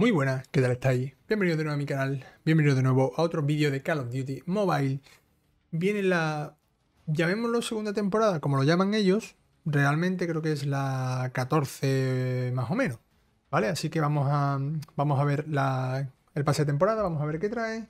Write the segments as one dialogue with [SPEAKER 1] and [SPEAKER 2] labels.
[SPEAKER 1] Muy buenas, ¿qué tal estáis? Bienvenidos de nuevo a mi canal, bienvenidos de nuevo a otro vídeo de Call of Duty Mobile. Viene la, llamémoslo segunda temporada, como lo llaman ellos, realmente creo que es la 14 más o menos, ¿vale? Así que vamos a, vamos a ver el pase de temporada, vamos a ver qué trae.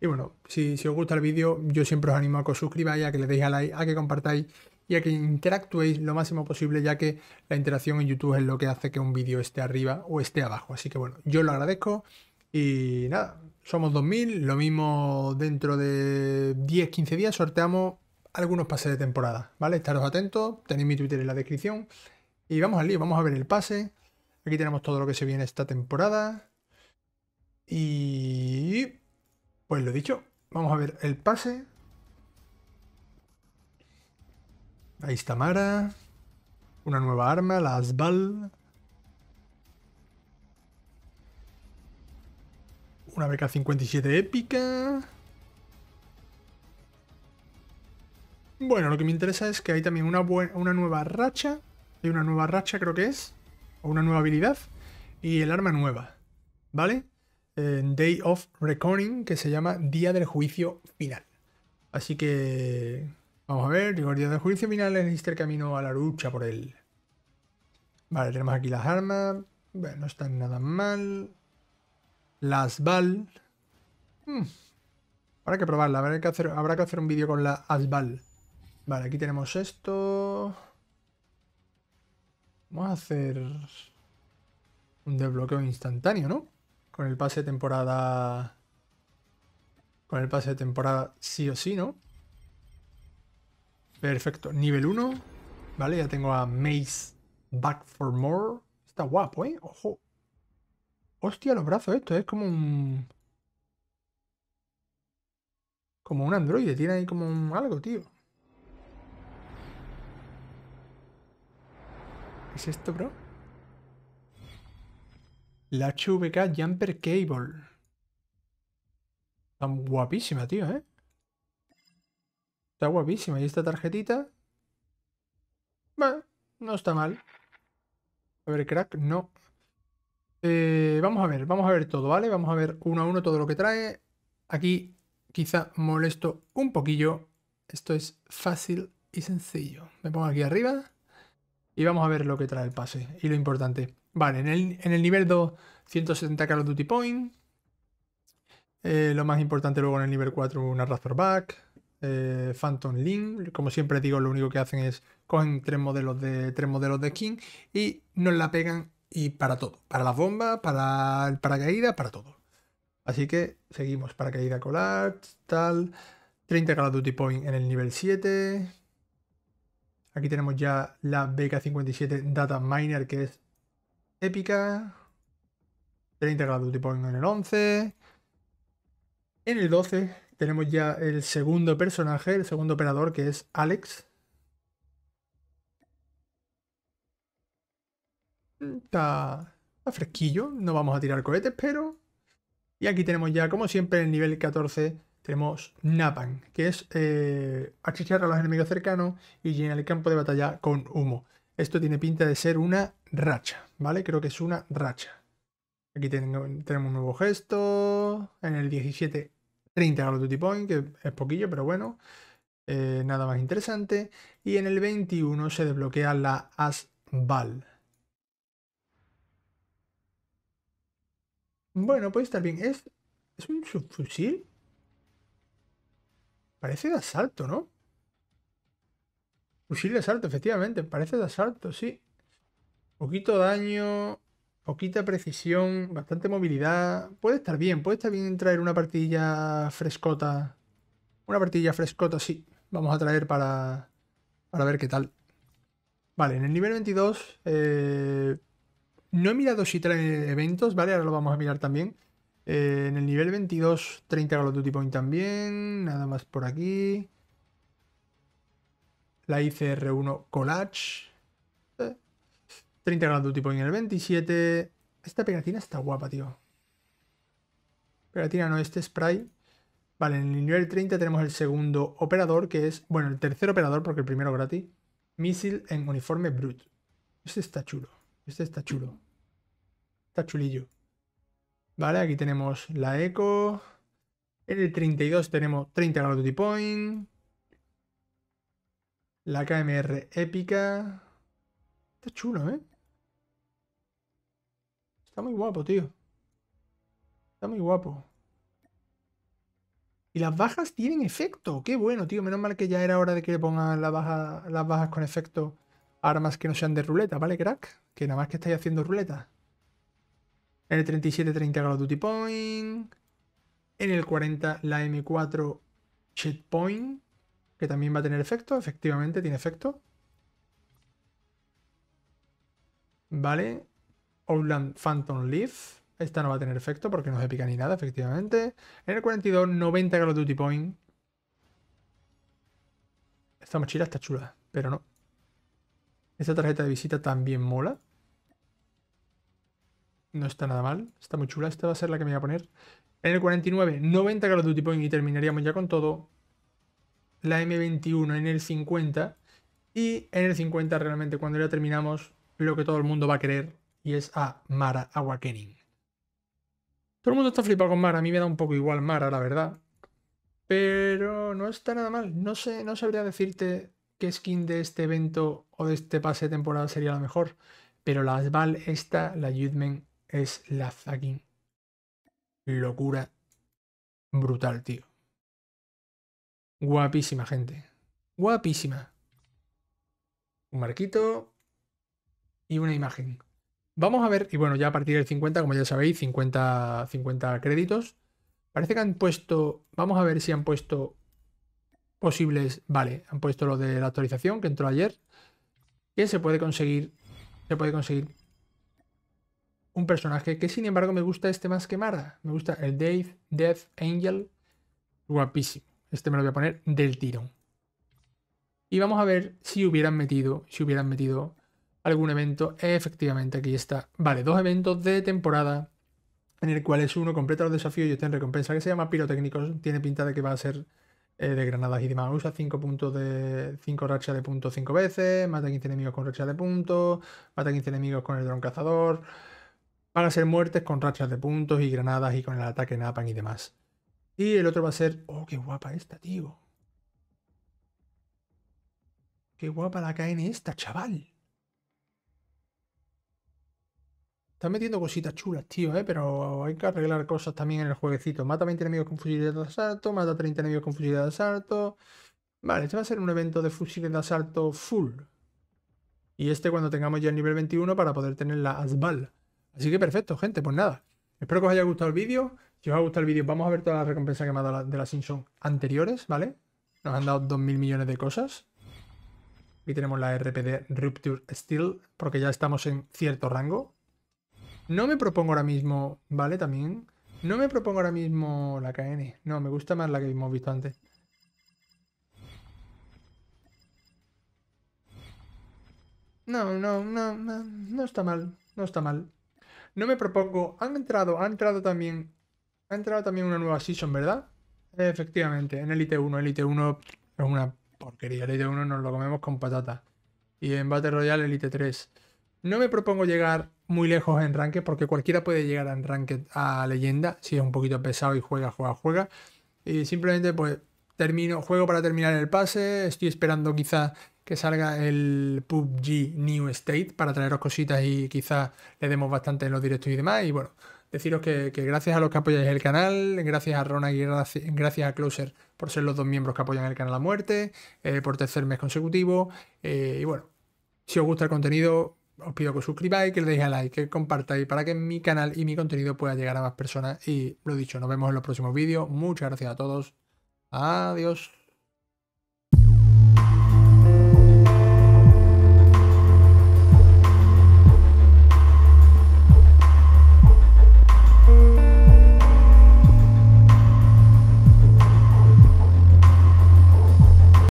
[SPEAKER 1] Y bueno, si, si os gusta el vídeo, yo siempre os animo a que os suscribáis, a que le deis a like, a que compartáis y a que interactuéis lo máximo posible, ya que la interacción en YouTube es lo que hace que un vídeo esté arriba o esté abajo. Así que bueno, yo lo agradezco y nada, somos 2.000, lo mismo dentro de 10-15 días sorteamos algunos pases de temporada, ¿vale? Estaros atentos, tenéis mi Twitter en la descripción y vamos al lío, vamos a ver el pase. Aquí tenemos todo lo que se viene esta temporada y... Pues lo dicho, vamos a ver el pase. Ahí está Mara. Una nueva arma, la Asbal. Una BK-57 épica. Bueno, lo que me interesa es que hay también una, una nueva racha. Hay una nueva racha, creo que es. O una nueva habilidad. Y el arma nueva. ¿Vale? Day of Reckoning, que se llama Día del Juicio Final. Así que Vamos a ver, guardián del juicio final en el camino a la lucha por él. Vale, tenemos aquí las armas. no están nada mal. Las Val. Hmm. Habrá que probarla, habrá que hacer, habrá que hacer un vídeo con la Asbal. Vale, aquí tenemos esto. Vamos a hacer un desbloqueo instantáneo, ¿no? Con el pase de temporada... Con el pase de temporada sí o sí, ¿no? Perfecto. Nivel 1. Vale, ya tengo a Maze Back for More. Está guapo, ¿eh? Ojo. Hostia, los brazos esto. Es como un... Como un androide. Tiene ahí como algo, tío. ¿Qué es esto, bro? La HVK Jumper Cable. Tan guapísima, tío, ¿eh? guapísima. ¿Y esta tarjetita? no está mal. A ver, crack, no. Eh, vamos a ver, vamos a ver todo, ¿vale? Vamos a ver uno a uno todo lo que trae. Aquí quizá molesto un poquillo. Esto es fácil y sencillo. Me pongo aquí arriba y vamos a ver lo que trae el pase y lo importante. Vale, en el, en el nivel 2, 170 Call Duty Point. Eh, lo más importante luego en el nivel 4, una back eh, Phantom Link. Como siempre digo, lo único que hacen es cogen tres modelos de tres modelos de skin y nos la pegan y para todo, para la bomba para el paracaídas, para todo. Así que seguimos paracaídas colar, tal, 30 grados duty point en el nivel 7. Aquí tenemos ya la BK57 Data Miner que es épica. 30 grados duty point en el 11. En el 12 tenemos ya el segundo personaje, el segundo operador, que es Alex. Mm. Está, fresquillo, no vamos a tirar cohetes, pero... Y aquí tenemos ya, como siempre, en el nivel 14 tenemos Napan, que es eh, achichar a los enemigos cercanos y llena el campo de batalla con humo. Esto tiene pinta de ser una racha, ¿vale? Creo que es una racha. Aquí tenemos un nuevo gesto. En el 17 30 Call Duty Point, que es poquillo, pero bueno, eh, nada más interesante. Y en el 21 se desbloquea la Asval. Bueno, puede estar bien. ¿Es, ¿Es un subfusil? Parece de asalto, ¿no? Fusil de asalto, efectivamente. Parece de asalto, sí. Poquito daño. Poquita precisión, bastante movilidad. Puede estar bien, puede estar bien traer una partidilla frescota. Una partidilla frescota, sí. Vamos a traer para, ver qué tal. Vale, en el nivel 22... Eh, no he mirado si trae eventos, ¿vale? Ahora lo vamos a mirar también. Eh, en el nivel 22, 30 Galo de Duty Point también. Nada más por aquí. La ICR1 Collage. 30 grados Duty Point en el 27. Esta pegatina está guapa, tío. Pegatina no, este spray. Vale, en el nivel 30 tenemos el segundo operador, que es... Bueno, el tercer operador, porque el primero gratis. Misil en uniforme Brute. Este está chulo. Este está chulo. Está chulillo. Vale, aquí tenemos la eco. En el 32 tenemos 30 grados duty point. La KMR épica. Está chulo, ¿eh? Está muy guapo, tío. Está muy guapo. Y las bajas tienen efecto. Qué bueno, tío. Menos mal que ya era hora de que le pongan baja, las bajas con efecto armas que no sean de ruleta, ¿vale, crack? Que nada más que estáis haciendo ruleta. En el 37, 30 Duty Point. En el 40, la M4 Checkpoint. Que también va a tener efecto. Efectivamente, tiene efecto. Vale. Outland Phantom Leaf. Esta no va a tener efecto porque no se pica ni nada, efectivamente. En el 42, 90 Galo Duty Point. Esta mochila está chula, pero no. Esta tarjeta de visita también mola. No está nada mal, está muy chula. Esta va a ser la que me voy a poner. En el 49, 90 Galo Duty Point y terminaríamos ya con todo. La M21 en el 50. Y en el 50 realmente cuando ya terminamos, lo que todo el mundo va a querer y es a Mara Awakening. Todo el mundo está flipado con Mara, a mí me da un poco igual Mara, la verdad. Pero no está nada mal. No sé, no sabría decirte qué skin de este evento o de este pase de temporada sería la mejor. Pero la Val esta, la Yudmen, es la fucking locura brutal, tío. Guapísima, gente. Guapísima. Un marquito y una imagen. Vamos a ver, y bueno, ya a partir del 50, como ya sabéis, 50, 50 créditos. Parece que han puesto, vamos a ver si han puesto posibles, vale, han puesto lo de la actualización que entró ayer, que se puede conseguir, se puede conseguir un personaje que sin embargo me gusta este más que Mara, me gusta el Dave Death Angel, guapísimo, este me lo voy a poner del tirón. Y vamos a ver si hubieran metido, si hubieran metido algún evento. Efectivamente, aquí está. Vale, dos eventos de temporada en el cual es uno completa los desafíos y está en recompensa, que se llama Pirotécnicos. Tiene pinta de que va a ser eh, de granadas y demás. Usa 5 puntos de 5 rachas de puntos 5 veces, mata 15 enemigos con racha de puntos, mata 15 enemigos con el dron cazador. van a ser muertes con rachas de puntos y granadas y con el ataque Napan y demás. Y el otro va a ser. ¡Oh, qué guapa esta, tío! ¡Qué guapa la en esta, chaval! Están metiendo cositas chulas, tío, ¿eh? Pero hay que arreglar cosas también en el jueguecito. Mata 20 enemigos con fusil de asalto, mata 30 enemigos con fusil de asalto. Vale, este va a ser un evento de fusiles de asalto full. Y este cuando tengamos ya el nivel 21 para poder tener la Asbal. Así que perfecto, gente, pues nada. Espero que os haya gustado el vídeo. Si os ha gustado el vídeo, vamos a ver todas las recompensas que me ha dado de las Simpson anteriores, ¿vale? Nos han dado 2.000 millones de cosas. y tenemos la RPD Rupture Steel, porque ya estamos en cierto rango. No me propongo ahora mismo, ¿vale? También. No me propongo ahora mismo la KN. No, me gusta más la que hemos visto antes. No, no, no, no, está mal, no está mal. No me propongo, han entrado, ha entrado también, ha entrado también una nueva season, ¿verdad? Efectivamente, en Elite 1, Elite 1 es una porquería, Elite 1 nos lo comemos con patata. Y en Battle Royale Elite 3. No me propongo llegar muy lejos en ranked porque cualquiera puede llegar en ranked a leyenda si es un poquito pesado y juega, juega, juega. Y simplemente pues termino, juego para terminar el pase, estoy esperando quizás que salga el PUBG New State para traeros cositas y quizás le demos bastante en los directos y demás. Y bueno, deciros que, gracias a los que apoyáis el canal, gracias a Rona y gracias a Closer por ser los dos miembros que apoyan el canal a muerte, eh, por tercer mes consecutivo. Eh, y bueno, si os gusta el contenido, os pido que os suscribáis, que le deis a like, que compartáis para que mi canal y mi contenido pueda llegar a más personas. Y lo dicho, nos vemos en los próximos vídeos. Muchas gracias a todos. Adiós.